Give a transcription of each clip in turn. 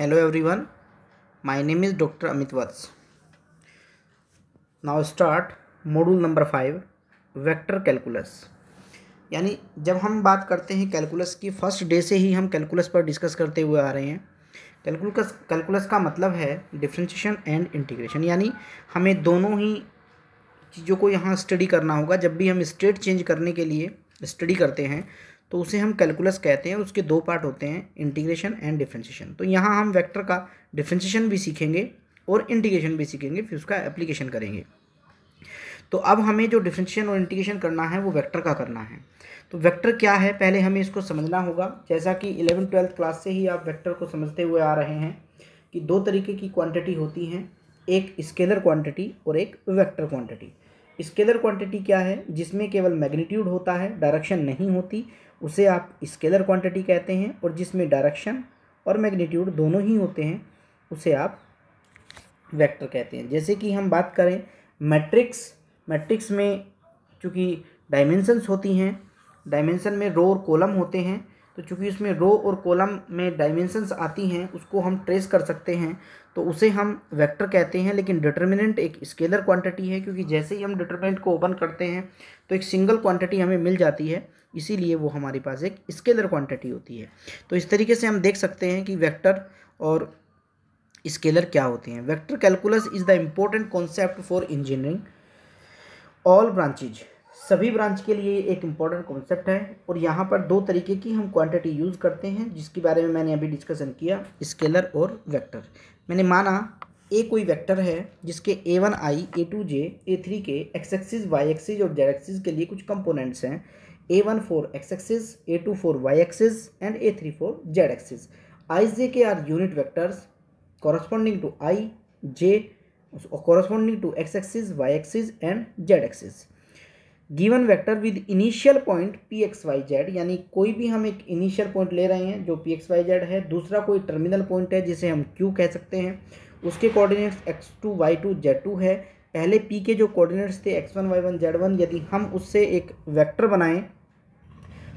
hello everyone my name is doctor Amit Vats now start module number five vector calculus यानी जब हम बात करते हैं कैलकुलस की फर्स्ट डे से ही हम कैलकुलस पर डिस्कस करते हुए आ रहे हैं कैलकुलस कैलकुलस का मतलब है डिफ्रेंशिएशन एंड इंटीग्रेशन यानी हमें दोनों ही चीज़ों को यहाँ स्टडी करना होगा जब भी हम स्टेट चेंज करने के लिए स्टडी करते हैं तो उसे हम कैलकुलस कहते हैं उसके दो पार्ट होते हैं इंटीग्रेशन एंड डिफ्रेंशिएशन तो यहाँ हम वेक्टर का डिफ्रेंशिएशन भी सीखेंगे और इंटीग्रेशन भी सीखेंगे फिर उसका एप्लीकेशन करेंगे तो अब हमें जो डिफ्रेंशिएशन और इंटीग्रेशन करना है वो वेक्टर का करना है तो वेक्टर क्या है पहले हमें इसको समझना होगा जैसा कि इलेवन ट्वेल्थ क्लास से ही आप वेक्टर को समझते हुए आ रहे हैं कि दो तरीके की क्वांटिटी होती हैं एक स्केलर क्वांटिटी और एक वेक्टर क्वांटिटी स्केलर क्वांटिटी क्या है जिसमें केवल मैग्नीट्यूड होता है डायरेक्शन नहीं होती उसे आप स्केलर क्वांटिटी कहते हैं और जिसमें डायरेक्शन और मैग्नीट्यूड दोनों ही होते हैं उसे आप वेक्टर कहते हैं जैसे कि हम बात करें मैट्रिक्स मैट्रिक्स में चूँकि डायमेंसन्स होती हैं डायमेंशन में रो और कोलम होते हैं तो चूँकि उसमें रो और कॉलम में डायमेंशंस आती हैं उसको हम ट्रेस कर सकते हैं तो उसे हम वेक्टर कहते हैं लेकिन डिटर्मिनेंट एक स्केलर क्वांटिटी है क्योंकि जैसे ही हम डिटर्मिनेंट को ओपन करते हैं तो एक सिंगल क्वांटिटी हमें मिल जाती है इसीलिए वो हमारे पास एक स्केलर क्वांटिटी होती है तो इस तरीके से हम देख सकते हैं कि वेक्टर और स्केलर क्या होते हैं vector calculus is the important concept for engineering all branches सभी ब्रांच के लिए एक इम्पॉर्टेंट कॉन्सेप्ट है और यहाँ पर दो तरीके की हम क्वांटिटी यूज़ करते हैं जिसके बारे में मैंने अभी डिस्कशन किया स्केलर और वेक्टर मैंने माना ए कोई वेक्टर है जिसके A one I A two J A three K X axis Y axis और जेड एक्सिस के लिए कुछ कंपोनेंट्स हैं A one for X axis A two for Y axis and A three for Z axis I J K are unit vectors corresponding to I J corresponding to X axis Y axis and Z axis given vector with initial point P X Y Z यानी कोई भी हम एक initial point ले रहे हैं जो P X Y Z है दूसरा कोई टर्मिनल पॉइंट है जिसे हम क्यू कह सकते हैं उसके coordinates X two Y two Z two है पहले पी के जो कोऑर्डिनेट्स थे X one Y one Z one यदि हम उससे एक वैक्टर बनाएँ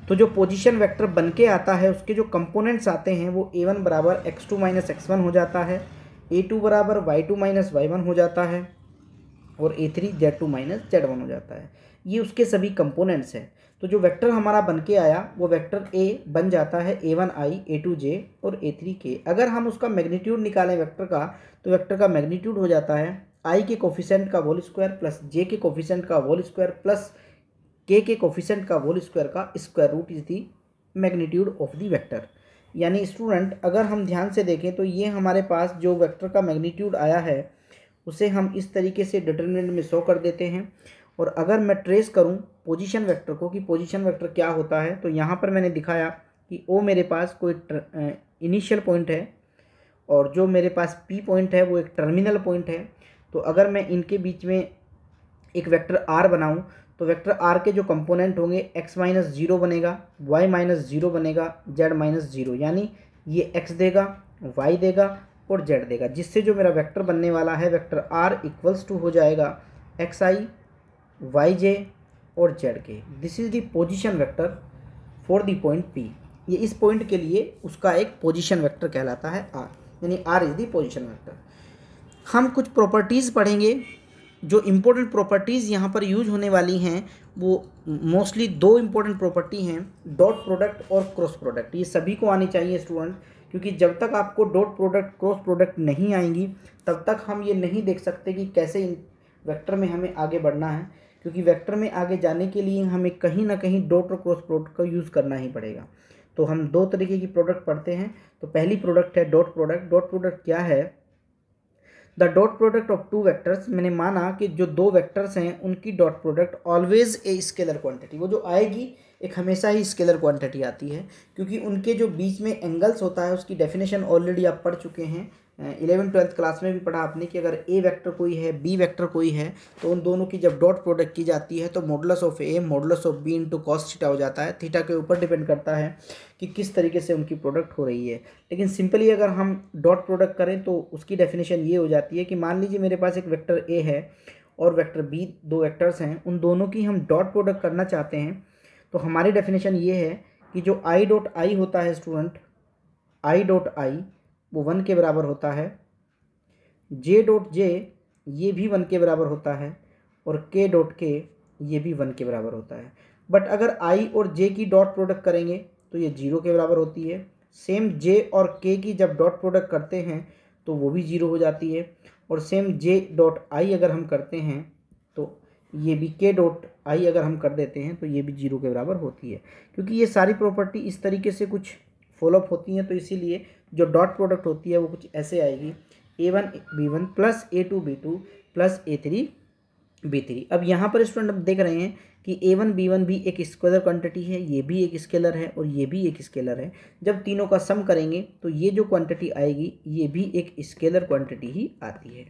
तो जो पोजिशन वैक्टर बन के आता है उसके जो कंपोनेंट्स आते हैं वो ए वन बराबर X two minus X one हो जाता है ए टू बराबर Y two minus Y one हो जाता है और A three Z two minus Z one हो जाता है ये उसके सभी कंपोनेंट्स हैं तो जो वेक्टर हमारा बन के आया वो वेक्टर ए बन जाता है ए वन आई ए टू जे और ए थ्री के अगर हम उसका मैग्नीट्यूड निकालें वेक्टर का तो वेक्टर का मैग्नीट्यूड हो जाता है आई के कोफिशेंट का वोल स्क्वायर प्लस जे के कोफिशेंट का वोल स्क्वायर प्लस के के कोफिशेंट का वोल स्क्वायर का square root is the magnitude of the vector यानी स्टूडेंट अगर हम ध्यान से देखें तो ये हमारे पास जो वैक्टर का मैग्नीट्यूड आया है उसे हम इस तरीके से डिटर्मिनेंट में शो कर देते हैं और अगर मैं ट्रेस करूं पोजीशन वेक्टर को कि पोजीशन वेक्टर क्या होता है तो यहाँ पर मैंने दिखाया कि ओ मेरे पास कोई इनिशियल पॉइंट है और जो मेरे पास पी पॉइंट है वो एक टर्मिनल पॉइंट है तो अगर मैं इनके बीच में एक वेक्टर आर बनाऊँ तो वेक्टर आर के जो कंपोनेंट होंगे एक्स माइनस ज़ीरो बनेगा वाई माइनस ज़ीरो बनेगा जेड माइनस ज़ीरो यानी ये एक्स देगा वाई देगा और जेड देगा जिससे जो मेरा वेक्टर बनने वाला है वेक्टर आर इक्वल्स टू हो जाएगा एक्स आई वाई जे और जेड के this is the position vector for the point P ये इस पॉइंट के लिए उसका एक पोजिशन वैक्टर कहलाता है आर यानी R is the position vector हम कुछ प्रॉपर्टीज़ पढ़ेंगे जो इम्पोर्टेंट प्रॉपर्टीज़ यहाँ पर यूज होने वाली हैं वो मोस्टली दो इम्पोर्टेंट प्रॉपर्टी हैं डॉट प्रोडक्ट और क्रॉस प्रोडक्ट ये सभी को आनी चाहिए स्टूडेंट क्योंकि जब तक आपको डॉट प्रोडक्ट क्रॉस प्रोडक्ट नहीं आएंगी तब तक हम ये नहीं देख सकते कि कैसे वेक्टर में हमें आगे बढ़ना है क्योंकि वेक्टर में आगे जाने के लिए हमें कहीं ना कहीं डॉट और क्रॉस प्रोडक्ट का यूज़ करना ही पड़ेगा तो हम दो तरीके की प्रोडक्ट पढ़ते हैं तो पहली प्रोडक्ट है डॉट प्रोडक्ट डॉट प्रोडक्ट क्या है the dot product of two vectors मैंने माना कि जो दो वैक्टर्स हैं उनकी dot product always a scalar quantity वो जो आएगी एक हमेशा ही स्केलर क्वांटिटी आती है क्योंकि उनके जो बीच में एंगल्स होता है उसकी डेफिनेशन ऑलरेडी आप पढ़ चुके हैं इलेवन ट्वेल्थ क्लास में भी पढ़ा आपने कि अगर ए वेक्टर कोई है बी वेक्टर कोई है तो उन दोनों की जब डॉट प्रोडक्ट की जाती है तो modulus of A modulus of B into cos theta हो जाता है थीटा के ऊपर डिपेंड करता है कि किस तरीके से उनकी प्रोडक्ट हो रही है लेकिन सिंपली अगर हम डॉट प्रोडक्ट करें तो उसकी डेफिनेशन ये हो जाती है कि मान लीजिए मेरे पास एक वैक्टर ए है और वैक्टर बी दो वैक्टर्स हैं उन दोनों की हम डॉट प्रोडक्ट करना चाहते हैं तो हमारी डेफिनेशन ये है कि जो आई डॉट आई होता है स्टूडेंट आई डॉट आई वो वन के बराबर होता है जे डॉट जे ये भी वन के बराबर होता है और के डॉट के ये भी वन के बराबर होता है बट अगर आई और जे की डॉट प्रोडक्ट करेंगे तो ये जीरो के बराबर होती है सेम जे और के की जब डॉट प्रोडक्ट करते हैं तो वो भी जीरो हो जाती है और सेम जे डॉट आई अगर हम करते हैं तो ये भी के डॉट आई अगर हम कर देते हैं तो ये भी जीरो के बराबर होती है क्योंकि ये सारी प्रॉपर्टी इस तरीके से कुछ फॉलोअप होती हैं तो इसीलिए जो डॉट प्रोडक्ट होती है वो कुछ ऐसे आएगी A one B one plus A two B two plus A three B three अब यहाँ पर स्टूडेंट अब देख रहे हैं कि ए वन बी वन भी एक स्क्वेलर क्वांटिटी है ये भी एक स्केलर है और ये भी एक स्केलर है जब तीनों का सम करेंगे तो ये जो क्वांटिटी आएगी ये भी एक स्केलर क्वांटिटी ही आती है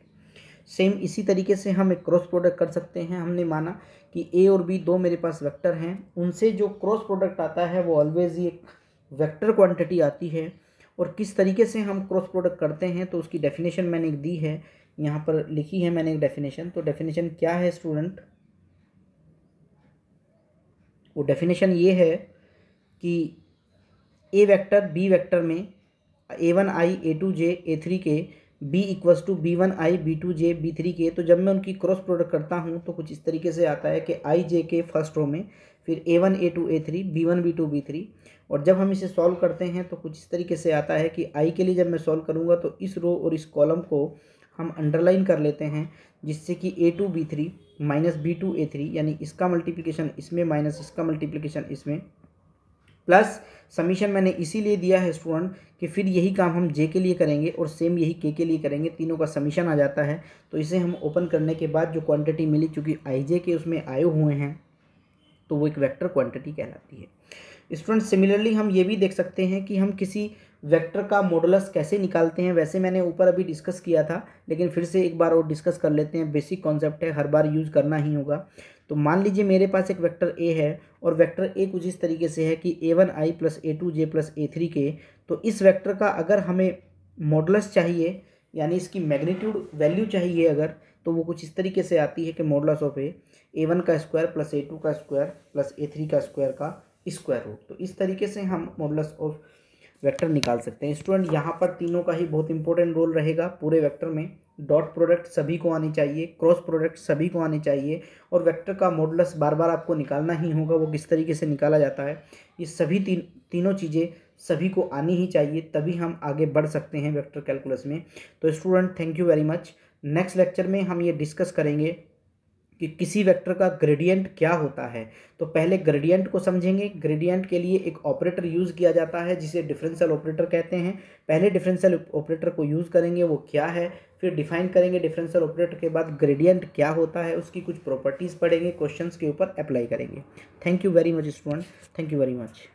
सेम इसी तरीके से हम एक क्रॉस प्रोडक्ट कर सकते हैं हमने माना कि ए और बी दो मेरे पास वेक्टर हैं उनसे जो क्रॉस प्रोडक्ट आता है वो ऑलवेज़ ही एक वेक्टर क्वांटिटी आती है और किस तरीके से हम क्रॉस प्रोडक्ट करते हैं तो उसकी डेफिनेशन मैंने एक दी है यहाँ पर लिखी है मैंने एक डेफिनेशन तो डेफिनेशन क्या है स्टूडेंट वो डेफिनेशन ये है कि ए वेक्टर बी वेक्टर में A one I A two J A three K B equals to B one I B two J B three K तो जब मैं उनकी क्रॉस प्रोडक्ट करता हूँ तो कुछ इस तरीके से आता है कि आई जे के फर्स्ट रो में फिर A one A two A three B one B two B three और जब हम इसे सॉल्व करते हैं तो कुछ इस तरीके से आता है कि आई के लिए जब मैं सॉल्व करूँगा तो इस रो और इस कॉलम को हम अंडरलाइन कर लेते हैं जिससे कि A two B three minus B two A three यानी इसका मल्टीप्लीकेशन इसमें माइनस इसका मल्टीप्लीकेशन इसमें प्लस समीशन मैंने इसीलिए दिया है स्टूडेंट कि फिर यही काम हम जे के लिए करेंगे और सेम यही के के लिए करेंगे तीनों का समीशन आ जाता है तो इसे हम ओपन करने के बाद जो क्वांटिटी मिली चूँकि आई जे के उसमें आए हुए हैं तो वो एक वेक्टर क्वांटिटी कहलाती है स्टूडेंट सिमिलरली हम ये भी देख सकते हैं कि हम किसी वेक्टर का मॉडलस कैसे निकालते हैं वैसे मैंने ऊपर अभी डिस्कस किया था लेकिन फिर से एक बार और डिस्कस कर लेते हैं बेसिक कॉन्सेप्ट है हर बार यूज़ करना ही होगा तो मान लीजिए मेरे पास एक वेक्टर ए है और वेक्टर ए कुछ इस तरीके से है कि A one I plus A two J plus A three K तो इस वेक्टर का अगर हमें मॉडलस चाहिए यानी इसकी मैग्नीट्यूड वैल्यू चाहिए अगर तो वो कुछ इस तरीके से आती है कि modulus of A A one का स्क्वायर प्लस ए टू का स्क्वायर प्लस ए थ्री का स्क्वायर का स्क्वायर रूट तो इस तरीके से हम मॉडलस ऑफ वेक्टर निकाल सकते हैं स्टूडेंट यहाँ पर तीनों का ही बहुत इंपॉर्टेंट रोल रहेगा पूरे वेक्टर में डॉट प्रोडक्ट सभी को आनी चाहिए क्रॉस प्रोडक्ट सभी को आनी चाहिए और वेक्टर का मॉडलस बार बार आपको निकालना ही होगा वो किस तरीके से निकाला जाता है ये सभी तीन तीनों चीज़ें सभी को आनी ही चाहिए तभी हम आगे बढ़ सकते हैं वेक्टर कैलकुलस में तो student thank you very much next lecture में हम ये डिस्कस करेंगे कि किसी वेक्टर का ग्रेडियंट क्या होता है तो पहले ग्रेडियंट को समझेंगे ग्रेडियंट के लिए एक ऑपरेटर यूज़ किया जाता है जिसे डिफरेंशियल ऑपरेटर कहते हैं पहले डिफरेंशियल ऑपरेटर को यूज़ करेंगे वो क्या है फिर डिफाइन करेंगे डिफरेंशियल ऑपरेटर के बाद ग्रेडियंट क्या होता है उसकी कुछ प्रॉपर्टीज़ पढ़ेंगे क्वेश्चन के ऊपर अप्लाई करेंगे thank you very much student thank you very much